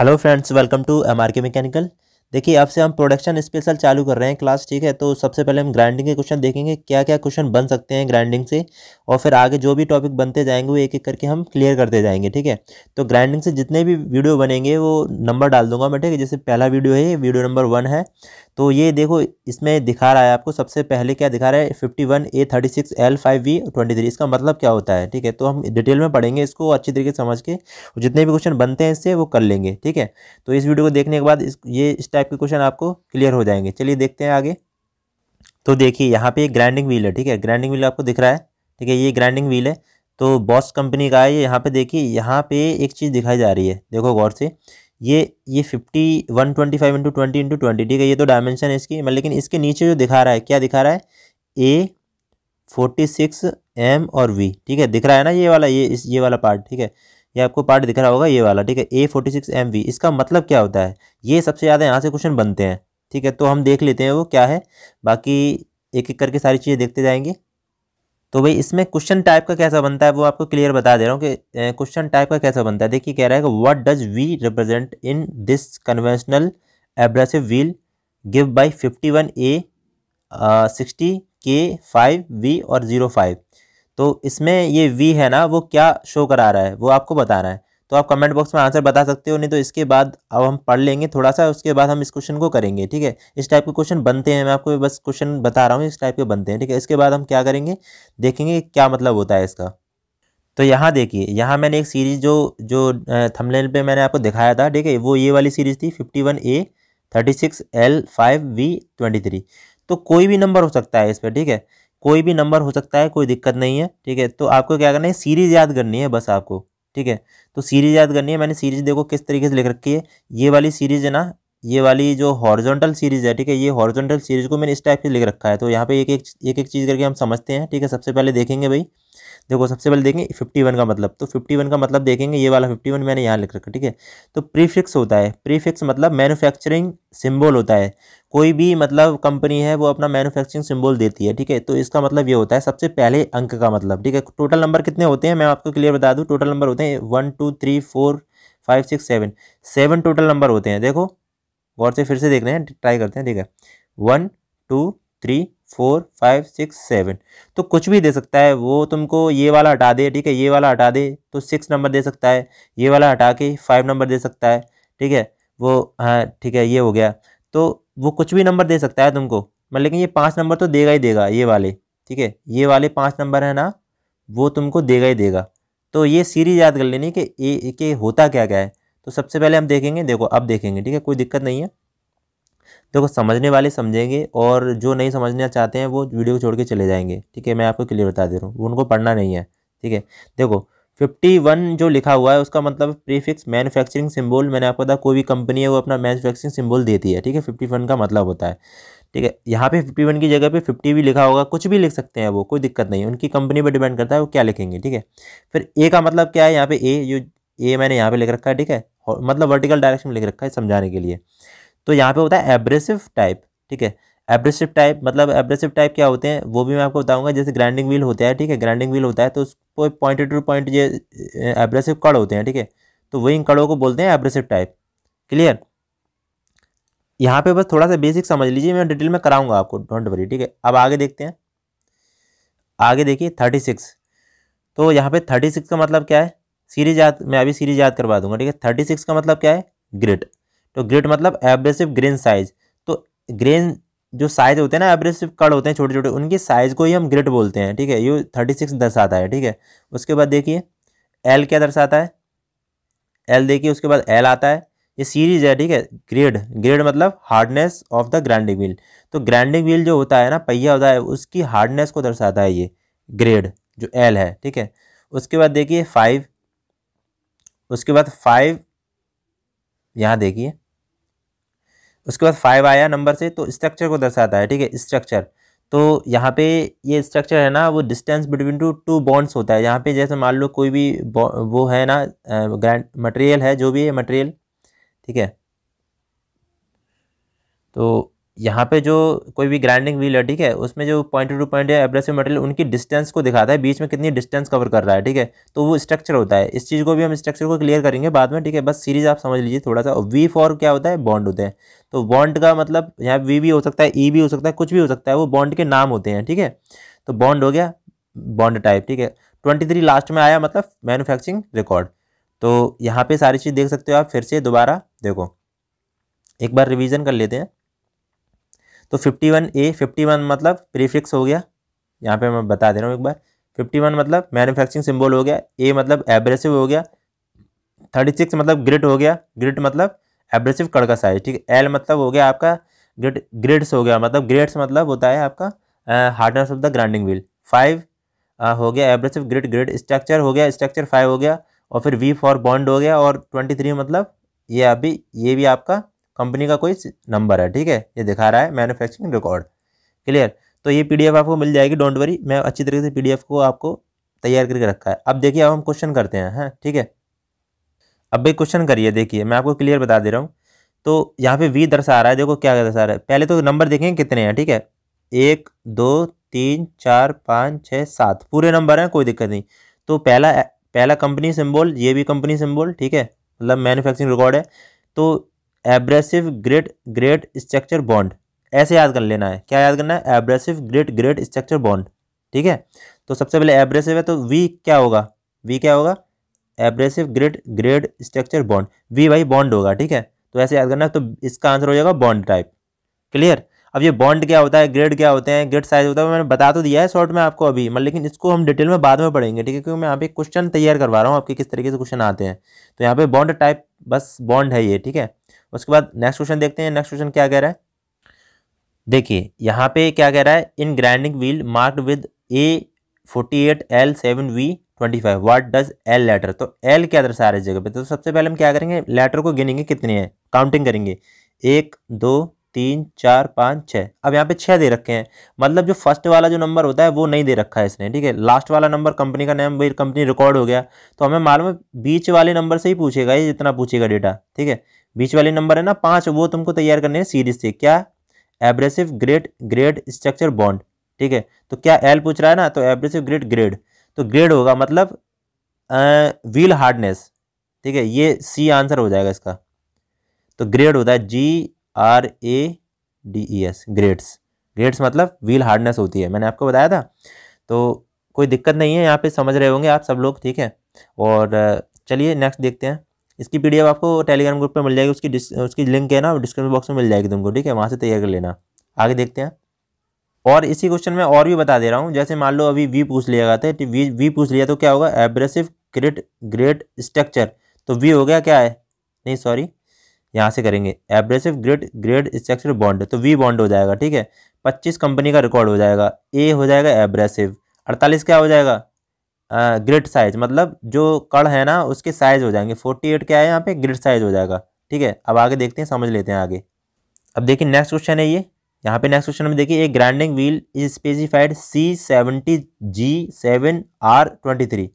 hello friends welcome to mrk mechanical देखिए अब से हम प्रोडक्शन स्पेशल चालू कर रहे हैं क्लास ठीक है तो सबसे पहले हम ग्राइंडिंग के क्वेश्चन देखेंगे क्या क्या क्वेश्चन बन सकते हैं ग्राइंडिंग से और फिर आगे जो भी टॉपिक बनते जाएंगे वो एक एक करके हम क्लियर करते जाएंगे ठीक है तो ग्राइंडिंग से जितने भी वीडियो बनेंगे वो नंबर डाल दूंगा मैं ठीक है जैसे पहला वीडियो है वीडियो नंबर वन है तो ये देखो इसमें दिखा रहा है आपको सबसे पहले क्या दिखा रहा है fifty one A thirty six L five V twenty three इसका मतलब क्या होता है ठीक है तो हम डिटेल में पढ़ेंगे इसको अच्छी तरीके से समझ के जितने भी क्वेश्चन बनते हैं इससे वो कर लेंगे ठीक है तो इस वीडियो को देखने के बाद इस ये स्टाइल टाइप के क्वेश्चन आपको क्लियर हो जाएंगे चलिए देखते हैं आगे तो देखिए यहाँ पे एक ग्राइंडिंग व्हील है ठीक है ग्राइंडिंग व्हील आपको दिख रहा है ठीक है ये ग्राइंडिंग व्हील है तो बॉस कंपनी का है ये यहाँ पे देखिए यहाँ पे एक चीज़ दिखाई जा रही है देखो गौर से ये ये fifty one twenty five into twenty into twenty ठीक है ये तो डायमेंशन है इसकी मतलब लेकिन इसके नीचे जो दिखा रहा है क्या दिखा रहा है ए फोर्टी सिक्स एम और वी ठीक है दिख रहा है ना ये वाला ये इस ये वाला पार्ट ठीक है ये आपको पार्ट दिख रहा होगा ये वाला ठीक है A forty six M V इसका मतलब क्या होता है ये सबसे ज़्यादा यहाँ से क्वेश्चन बनते हैं ठीक है तो हम देख लेते हैं वो क्या है बाकी एक एक करके सारी चीज़ें देखते जाएंगे तो भाई इसमें क्वेश्चन टाइप का कैसा बनता है वो आपको क्लियर बता दे रहा हूँ कि क्वेश्चन टाइप का कैसा बनता है देखिए कह रहा है कि what does V represent in this conventional abrasive wheel give by fifty one A sixty K five V और ज़ीरो फाइव तो इसमें ये वी है ना वो क्या शो करा रहा है वो आपको बताना है तो आप कमेंट बॉक्स में आंसर बता सकते हो नहीं तो इसके बाद अब हम पढ़ लेंगे थोड़ा सा उसके बाद हम इस क्वेश्चन को करेंगे ठीक है इस टाइप के क्वेश्चन बनते हैं मैं आपको बस क्वेश्चन बता रहा हूँ इस टाइप के बनते हैं ठीक है इसके बाद हम क्या करेंगे देखेंगे क्या मतलब होता है इसका तो यहाँ देखिए यहाँ मैंने एक सीरीज़ जो जो थमलेन पर मैंने आपको दिखाया था ठीक है वो ये वाली सीरीज़ थी fifty one A thirty six L five V twenty three तो कोई भी नंबर हो सकता है इस पर ठीक है कोई भी नंबर हो सकता है कोई दिक्कत नहीं है ठीक है तो आपको क्या करना है सीरीज़ याद करनी है बस आपको ठीक है तो सीरीज़ याद करनी है मैंने सीरीज़ देखो किस तरीके से लिख रखी है ये वाली सीरीज़ है ना ये वाली जो हॉर्जोंटल सीरीज़ है ठीक है ये हॉर्जोंटल सीरीज़ को मैंने इस टाइप से लिख रखा है तो यहाँ पे एक एक एक एक चीज़ करके हम समझते हैं ठीक है सबसे पहले देखेंगे भाई देखो सबसे पहले देखेंगे फिफ्टी वन का मतलब तो फिफ्टी वन का मतलब देखेंगे ये वाला फिफ्टी वन मैंने यहाँ लिख रखा ठीक है तो प्रीफिक्स होता है प्रीफिक्स मतलब मैनुफैक्चरिंग सिम्बल होता है कोई भी मतलब कंपनी है वो अपना मैन्युफैक्चरिंग सिंबल देती है ठीक है तो इसका मतलब ये होता है सबसे पहले अंक का मतलब ठीक है टोटल नंबर कितने होते हैं मैं आपको क्लियर बता दूँ टोटल नंबर होते हैं one two three four five six seven seven total number होते हैं देखो गौर से फिर से देख रहे हैं ट्राई करते हैं ठीक है one two three four five six seven तो कुछ भी दे सकता है वो तुमको ये वाला हटा दे ठीक है ये वाला हटा दे तो सिक्स नंबर दे सकता है ये वाला हटा के फाइव नंबर दे सकता है ठीक है वो हाँ ठीक है ये हो गया तो वो कुछ भी नंबर दे सकता है तुमको मतलब लेकिन ये पाँच नंबर तो देगा ही देगा ये वाले ठीक है ये वाले पाँच नंबर है ना वो तुमको देगा ही देगा तो ये सीरीज याद कर लेनी कि ए के होता क्या क्या है तो सबसे पहले हम देखेंगे देखो अब देखेंगे ठीक है कोई दिक्कत नहीं है देखो समझने वाले समझेंगे और जो नहीं समझना चाहते हैं वो वीडियो को छोड़ के चले जाएंगे ठीक है मैं आपको क्लियर बता दे रहा हूँ उनको पढ़ना नहीं है ठीक है देखो फिफ्टी वन जो लिखा हुआ है उसका मतलब प्रीफिक्स मैन्युफैक्चरिंग सिंबल मैंने आपको बताया कोई भी कंपनी है वो अपना मैनुफैक्चरिंग सिंबल देती है ठीक है फिफ्टी वन का मतलब होता है ठीक है यहाँ पे फिफ्टी वन की जगह पे फिफ्टी भी लिखा होगा कुछ भी लिख सकते हैं वो कोई दिक्कत नहीं उनकी कंपनी पर डिपेंड करता है वो क्या लिखेंगे ठीक है फिर ए का मतलब क्या है यहाँ पे ए जो ए मैंने यहाँ पे लिख रखा है ठीक है मतलब वर्टिकल डायरेक्शन में लिख रखा है समझाने के लिए तो यहाँ पे होता है एब्रेसिव टाइप ठीक है एब्रेसिव टाइप मतलब एब्रेसिव टाइप क्या होते हैं वो भी मैं आपको बताऊंगा जैसे ग्राइंडिंग व्हील होता है ठीक है ग्राइंडिंग व्हील होता है तो उसको पॉइंट टू पॉइंट ये एब्रेसिव कड़ होते हैं ठीक है तो वही इन कड़ों को बोलते हैं एब्रेसिव टाइप क्लियर यहाँ पे बस थोड़ा सा बेसिक समझ लीजिए मैं डिटेल में कराऊंगा आपको डोंट वरी ठीक है अब आगे देखते हैं आगे देखिए थर्टी सिक्स तो यहाँ पे थर्टी सिक्स का मतलब क्या है सीरीज याद मैं अभी सीरीज याद करवा दूंगा ठीक है थर्टी सिक्स का मतलब क्या है ग्रिड तो ग्रेट मतलब एब्रेसिव ग्रेन साइज तो ग्रेन जो साइज होते हैं ना एब्रेसिव कड़ होते हैं छोटे छोटे उनकी साइज को ही हम ग्रेट बोलते हैं ठीक है ये थर्टी सिक्स दर्शाता है ठीक है उसके बाद देखिए एल क्या दर्शाता है एल देखिए उसके बाद एल आता है ये सीरीज है ठीक है ग्रेड ग्रेड मतलब hardness of the grinding wheel तो ग्रैंडिंग व्हील जो होता है ना पहिया होता है उसकी हार्डनेस को दर्शाता है ये ग्रेड जो एल है ठीक है उसके बाद देखिए फाइव उसके बाद फाइव यहाँ देखिए उसके बाद फाइव आया नंबर से तो स्ट्रक्चर को दर्शाता है ठीक है स्ट्रक्चर तो यहाँ पे ये स्ट्रक्चर है ना वो distance between two two bonds होता है यहाँ पे जैसे मान लो कोई भी वो है ना ग्रैंड मटेरियल है जो भी है मटेरियल ठीक है तो यहाँ पे जो कोई भी ग्राइंडिंग व्हील है ठीक है उसमें जो पॉइंट टू पॉइंट या एब्रेसिव मटेरियल उनकी डिस्टेंस को दिखाता है बीच में कितनी डिस्टेंस कवर कर रहा है ठीक है तो वो स्ट्रक्चर होता है इस चीज़ को भी हम स्ट्रक्चर को क्लियर करेंगे बाद में ठीक है बस सीरीज आप समझ लीजिए थोड़ा सा वी फॉर क्या होता है बॉन्ड होते हैं तो बॉन्ड का मतलब यहाँ वी भी हो सकता है ई e भी हो सकता है कुछ भी हो सकता है वो बॉन्ड के नाम होते हैं ठीक है तो बॉन्ड हो गया बॉन्ड टाइप ठीक है ट्वेंटी थ्री लास्ट में आया मतलब मैनुफैक्चरिंग रिकॉर्ड तो यहाँ पर सारी चीज़ देख सकते हो आप फिर से दोबारा देखो एक बार रिविज़न कर लेते हैं तो fifty one A fifty one मतलब प्रीफिक्स हो गया यहाँ पे मैं बता दे रहा हूँ एक बार फिफ्टी वन मतलब मैन्युफैक्चरिंग सिंबल हो गया ए मतलब एब्रेसिव हो गया थर्टी सिक्स मतलब ग्रिड हो गया ग्रिड मतलब एब्रेसिव कड़ का साइज ठीक है एल मतलब हो गया आपका ग्रिड ग्रिड्स हो गया मतलब ग्रेड्स मतलब होता है आपका hardness of the grinding wheel five हो गया एब्रेसिव ग्रिड ग्रिड स्ट्रक्चर हो गया स्ट्रक्चर फाइव हो गया और फिर वी फॉर बॉन्ड हो गया और ट्वेंटी थ्री मतलब ये अभी ये भी आपका कंपनी का कोई नंबर है ठीक है ये दिखा रहा है मैन्युफैक्चरिंग रिकॉर्ड क्लियर तो ये पीडीएफ आपको मिल जाएगी डोंट वरी मैं अच्छी तरीके से पीडीएफ को आपको तैयार करके रखा है अब देखिए अब हम क्वेश्चन करते हैं हाँ ठीक है अब भाई क्वेश्चन करिए देखिए मैं आपको क्लियर बता दे रहा हूँ तो यहाँ पे वी दर्शा रहा है देखो क्या दर्शा रहा है पहले तो नंबर देखेंगे कितने हैं ठीक है एक दो तीन चार पाँच छः सात पूरे नंबर हैं कोई दिक्कत नहीं तो पहला पहला कंपनी सिंबल ये भी कंपनी सिंबल ठीक है मतलब मैन्युफैक्चरिंग रिकॉर्ड है तो abrasive great great structure bond ऐसे याद कर लेना है क्या याद करना है abrasive great great structure bond ठीक है तो सबसे पहले एब्रेसिव है तो वी क्या होगा वी क्या होगा abrasive great grade structure bond V Y bond होगा ठीक है तो ऐसे याद करना है तो इसका आंसर हो जाएगा बॉन्ड टाइप क्लियर अब ये बॉन्ड क्या होता है ग्रेड क्या होते हैं ग्रेड साइज होता है मैंने बता तो दिया है शॉर्ट में आपको अभी मतलब लेकिन इसको हम डिटेल में बाद में पढ़ेंगे ठीक है क्योंकि मैं यहाँ पे क्वेश्चन तैयार करवा रहा हूँ आपके किस तरीके से क्वेश्चन आते हैं तो यहाँ पे बॉन्ड टाइप बस बॉन्ड है ये ठीक है उसके बाद नेक्स्ट क्वेश्चन देखते हैं नेक्स्ट क्वेश्चन क्या कह रहा है देखिए यहाँ पे क्या कह रहा है in grinding wheel marked with A forty eight L seven V twenty five what does L letter तो एल क्या दर्शा रहा है जगह पे तो सबसे पहले हम क्या करेंगे लेटर को गिनेंगे कितने हैं काउंटिंग करेंगे एक दो तीन चार पाँच छः अब यहाँ पे छः दे रखे हैं मतलब जो फर्स्ट वाला जो नंबर होता है वो नहीं दे रखा है इसने ठीक है लास्ट वाला नंबर कंपनी का नाम कंपनी रिकॉर्ड हो गया तो हमें मालूम है बीच वाले नंबर से ही पूछेगा ये जितना पूछेगा डेटा ठीक है बीच वाले नंबर है ना पाँच वो तुमको तैयार करने हैं सीरीज से क्या abrasive grade grade structure bond ठीक है तो क्या एल पूछ रहा है ना तो एब्रेसिव ग्रेड ग्रेड तो ग्रेड होगा मतलब व्हील हार्डनेस ठीक है ये सी आंसर हो जाएगा इसका तो ग्रेड होता है G R A D E S grades grades मतलब व्हील हार्डनेस होती है मैंने आपको बताया था तो कोई दिक्कत नहीं है यहाँ पे समझ रहे होंगे आप सब लोग ठीक है और चलिए नेक्स्ट देखते हैं इसकी पी आपको टेलीग्राम ग्रुप पर मिल जाएगी उसकी उसकी लिंक है ना डिस्क्रिप्शन बॉक्स में मिल जाएगी तुमको ठीक है वहाँ से तैयार कर लेना आगे देखते हैं और इसी क्वेश्चन में और भी बता दे रहा हूँ जैसे मान लो अभी वी पूछ लिया गया था वी वी पूछ लिया तो क्या होगा एब्रेसिव ग्रेट ग्रेट स्ट्रक्चर तो वी हो गया क्या है नहीं सॉरी यहाँ से करेंगे abrasive great great structure bond तो वी बॉन्ड हो जाएगा ठीक है पच्चीस कंपनी का रिकॉर्ड हो जाएगा ए हो जाएगा एब्रेसिव अड़तालीस क्या हो जाएगा ग्रिड साइज मतलब जो कड़ है ना उसके साइज हो जाएंगे फोर्टी एट क्या है यहाँ पे ग्रिड साइज हो जाएगा ठीक है अब आगे देखते हैं समझ लेते हैं आगे अब देखिए नेक्स्ट क्वेश्चन है ये यहाँ पे नेक्स्ट क्वेश्चन में देखिए एक grinding wheel is specified C seventy G seven R twenty three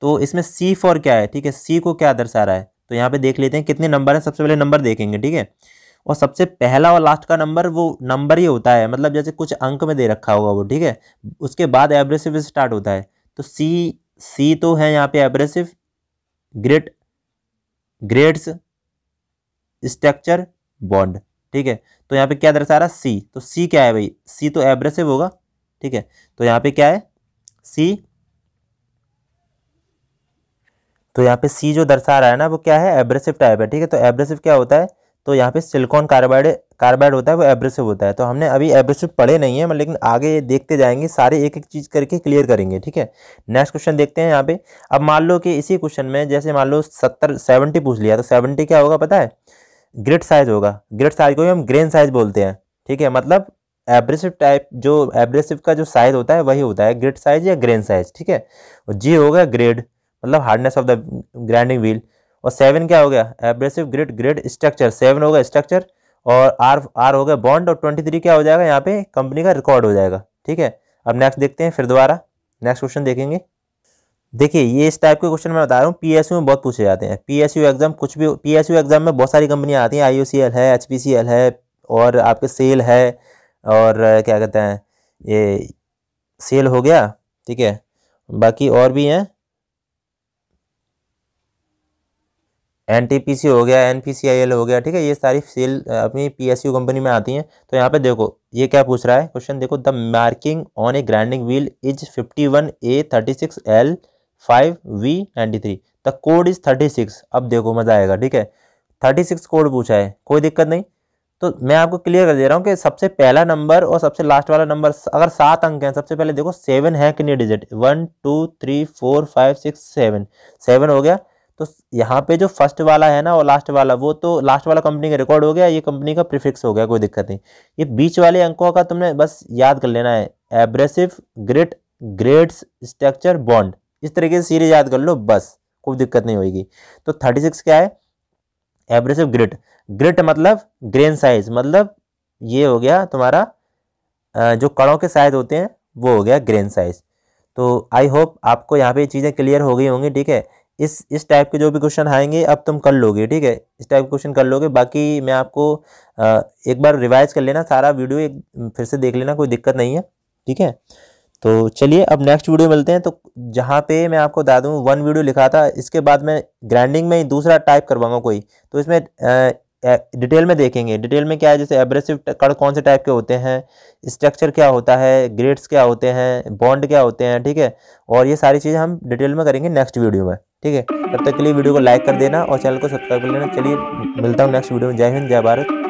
तो इसमें सी फॉर क्या है ठीक है सी को क्या दर्शा रहा है तो यहाँ पे देख लेते हैं कितने नंबर हैं सबसे पहले नंबर देखेंगे ठीक है और सबसे पहला और लास्ट का नंबर वो नंबर ही होता है मतलब जैसे कुछ अंक में दे रखा होगा वो ठीक है उसके बाद एवरेज से स्टार्ट होता है तो सी सी तो है यहाँ पे abrasive great grades structure bond ठीक है तो यहाँ पे क्या दर्शा रहा है सी तो सी क्या है भाई सी तो एब्रेसिव होगा ठीक है तो यहाँ पे क्या है सी तो यहाँ पे सी जो दर्शा रहा है ना वो क्या है एब्रेसिव टाइप है ठीक है तो एब्रेसिव क्या होता है तो यहाँ पे सिलिकॉन कार्बाइड कार्बाइड होता है वो एब्रेसिव होता है तो हमने अभी एब्रेसिव पढ़े नहीं है लेकिन आगे देखते जाएंगे सारे एक एक चीज़ करके क्लियर करेंगे ठीक है नेक्स्ट क्वेश्चन देखते हैं यहाँ पे अब मान लो कि इसी क्वेश्चन में जैसे मान लो सत्तर सेवेंटी पूछ लिया तो सेवेंटी क्या होगा पता है ग्रिड साइज होगा ग्रिड साइज को हम ग्रेन साइज बोलते हैं ठीक है मतलब एब्रेसिव टाइप जो एब्रेसिव का जो साइज होता है वही होता है ग्रिड साइज या ग्रेन साइज ठीक है जी होगा ग्रेड मतलब hardness of the grinding wheel और सेवन क्या हो गया abrasive grid grid structure seven होगा स्ट्रक्चर और आर आर हो गया बॉन्ड और ट्वेंटी थ्री क्या हो जाएगा यहाँ पे कंपनी का रिकॉर्ड हो जाएगा ठीक है अब नेक्स्ट देखते हैं फिर दोबारा नेक्स्ट क्वेश्चन देखेंगे देखिए ये इस टाइप के क्वेश्चन मैं बता रहा हूँ पी में बहुत पूछे जाते हैं पी एग्जाम कुछ भी पी एग्जाम में बहुत सारी कंपनियाँ आती हैं आई है एच है और आपके सेल है और क्या कहते हैं ये सेल हो गया ठीक है बाकी और भी हैं एन हो गया एन हो गया ठीक है ये सारी सेल अपनी पी कंपनी में आती हैं तो यहाँ पे देखो ये क्या पूछ रहा है क्वेश्चन देखो the marking on a grinding wheel is fifty one A thirty six L five V ninety three the code is thirty six अब देखो मज़ा आएगा ठीक है थर्टी सिक्स कोड पूछा है कोई दिक्कत नहीं तो मैं आपको क्लियर कर दे रहा हूँ कि सबसे पहला नंबर और सबसे लास्ट वाला नंबर अगर सात अंक हैं सबसे पहले देखो सेवन है कितने digit one two three four five six seven seven हो गया तो यहाँ पे जो फर्स्ट वाला है ना और लास्ट वाला वो तो लास्ट वाला कंपनी का रिकॉर्ड हो गया ये कंपनी का प्रीफिक्स हो गया कोई दिक्कत नहीं ये बीच वाले अंकों का तुमने बस याद कर लेना है abrasive great grades structure bond इस तरीके से सीरीज याद कर लो बस कोई दिक्कत नहीं होगी तो थर्टी सिक्स क्या है एब्रेसिव ग्रिट ग्रिट मतलब ग्रेन साइज मतलब ये हो गया तुम्हारा जो कड़ों के साइज होते हैं वो हो गया ग्रेन साइज तो आई होप आपको यहाँ पे चीज़ें क्लियर हो गई होंगी ठीक है इस इस टाइप के जो भी क्वेश्चन आएंगे अब तुम कर लोगे ठीक है इस टाइप के क्वेश्चन कर लोगे बाकी मैं आपको एक बार रिवाइज कर लेना सारा वीडियो एक फिर से देख लेना कोई दिक्कत नहीं है ठीक है तो चलिए अब नेक्स्ट वीडियो मिलते हैं तो जहाँ पे मैं आपको बता दूँ वन वीडियो लिखा था इसके बाद मैं ग्राइंडिंग में दूसरा टाइप करवाऊँगा कोई तो इसमें आ, डिटेल में देखेंगे डिटेल में क्या है जैसे एब्रेसिव कण कौन से टाइप के होते हैं स्ट्रक्चर क्या होता है ग्रेड्स क्या होते हैं बॉन्ड क्या होते हैं ठीक है और ये सारी चीज़ें हम डिटेल में करेंगे नेक्स्ट वीडियो में ठीक है तब तक के लिए वीडियो को लाइक कर देना और चैनल को सब्सक्राइब कर लेना चलिए मिलता हूँ नेक्स्ट वीडियो में जय हिंद जय भारत